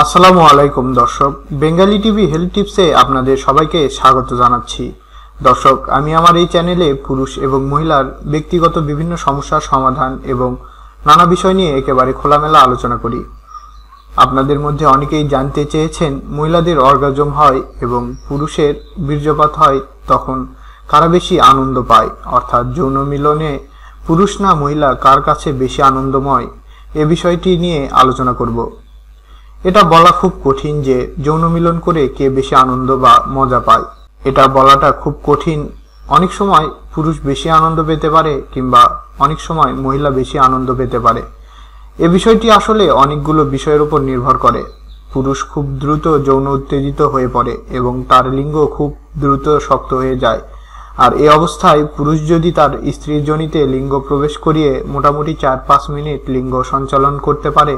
আসসালামু আলাইকুম দর্শক বেঙ্গালি টিভি হেলথ টিপসে আপনাদের সবাইকে স্বাগত জানাচ্ছি দর্শক আমি আমার এই চ্যানেলে পুরুষ এবং মহিলার ব্যক্তিগত বিভিন্ন সমস্যার সমাধান এবং নানা বিষয় নিয়ে একেবারে খোলামেলা আলোচনা করি আপনাদের মধ্যে অনেকেই জানতে চেয়েছেন মহিলাদের অর্গাজম হয় এবং পুরুষের বীর্যপাত হয় তখন কারা বেশি আনন্দ পায় অর্থাৎ যৌন মিলনে পুরুষ না মহিলা কার কাছে বেশি আনন্দময় এ বিষয়টি নিয়ে আলোচনা করব এটা বলা খুব কঠিন যে যৌন মিলন করে কে বেশি আনন্দ বা মজা পায় এটা বলাটা খুব কঠিন অনেক সময় পুরুষ বেশি আনন্দ পেতে পারে কিংবা অনেক সময় মহিলা বেশি আনন্দ পেতে পারে এ বিষয়টি আসলে অনেকগুলো বিষয়ের উপর নির্ভর করে পুরুষ খুব দ্রুত যৌন উত্তেজিত হয়ে পড়ে এবং তার লিঙ্গ খুব দ্রুত শক্ত হয়ে যায় আর এ অবস্থায় পুরুষ যদি তার স্ত্রীর জনিতে লিঙ্গ প্রবেশ করিয়ে মোটামুটি চার পাঁচ মিনিট লিঙ্গ সঞ্চালন করতে পারে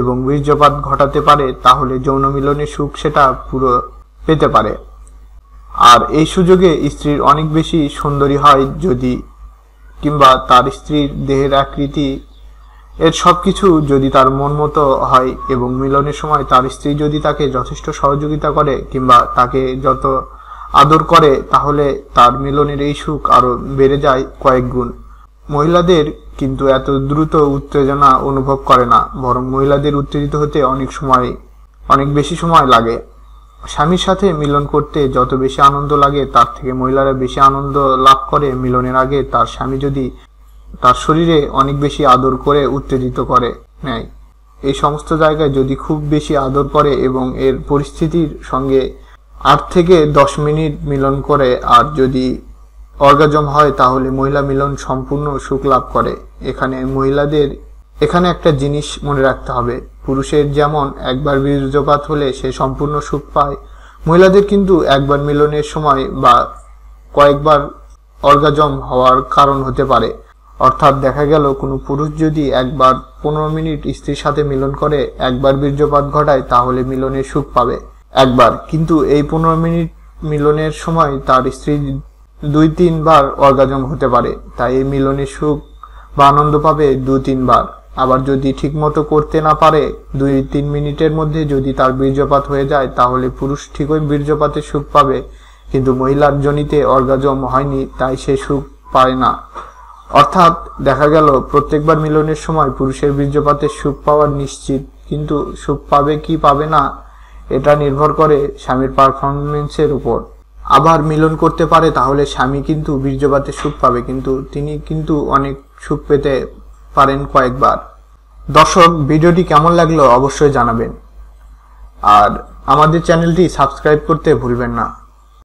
এবং বীর্যপাত ঘটাতে পারে তাহলে যৌন মিলনের সুখ সেটা পুরো পেতে পারে আর এই সুযোগে স্ত্রীর অনেক বেশি সুন্দরী হয় যদি কিংবা তার স্ত্রীর দেহের আকৃতি এর সব কিছু যদি তার মন মতো হয় এবং মিলনের সময় তার স্ত্রী যদি তাকে যথেষ্ট সহযোগিতা করে কিংবা তাকে যত আদর করে তাহলে তার মিলনের এই সুখ আরও বেড়ে যায় কয়েক গুণ মহিলাদের কিন্তু এত দ্রুত উত্তেজনা অনুভব করে না বরং মহিলাদের উত্তেজিত হতে অনেক সময় অনেক বেশি সময় লাগে স্বামীর সাথে মিলন করতে যত বেশি আনন্দ লাগে তার থেকে মহিলারা বেশি আনন্দ লাভ করে মিলনের আগে তার স্বামী যদি তার শরীরে অনেক বেশি আদর করে উত্তেজিত করে নেয় এই সমস্ত জায়গায় যদি খুব বেশি আদর করে এবং এর পরিস্থিতির সঙ্গে আট থেকে দশ মিনিট মিলন করে আর যদি অর্গাজম হয় তাহলে মহিলা মিলন সম্পূর্ণ সুখ লাভ করে এখানে মহিলাদের এখানে একটা জিনিস মনে রাখতে হবে পুরুষের যেমন একবার বীর্যপাত হলে সে সম্পূর্ণ সুখ পায় মহিলাদের কিন্তু একবার মিলনের সময় বা কয়েকবার অর্গাজম হওয়ার কারণ হতে পারে অর্থাৎ দেখা গেল কোনো পুরুষ যদি একবার পনেরো মিনিট স্ত্রীর সাথে মিলন করে একবার বীর্যপাত ঘটায় তাহলে মিলনের সুখ পাবে একবার কিন্তু এই পনেরো মিনিট মিলনের সময় তার স্ত্রী দুই তিনবার অর্গাজম হতে পারে তাই এই মিলনের সুখ বা আনন্দ পাবে দু তিনবার আবার যদি ঠিকমতো করতে না পারে দুই তিন মিনিটের মধ্যে যদি তার বীর্যপাত হয়ে যায় তাহলে পুরুষ ঠিকই বীর্যপাতের সুখ পাবে কিন্তু মহিলার জনিতে অর্গাজম হয়নি তাই সে সুখ পায় না অর্থাৎ দেখা গেল প্রত্যেকবার মিলনের সময় পুরুষের বীর্যপাতের সুখ পাওয়ার নিশ্চিত কিন্তু সুখ পাবে কি পাবে না এটা নির্ভর করে স্বামীর পারফরমেন্সের উপর আবার মিলন করতে পারে তাহলে স্বামী কিন্তু বীর্যপাতে সুখ পাবে কিন্তু তিনি কিন্তু অনেক সুখ পেতে পারেন কয়েকবার দর্শক ভিডিওটি কেমন লাগলো অবশ্যই জানাবেন আর আমাদের চ্যানেলটি সাবস্ক্রাইব করতে ভুলবেন না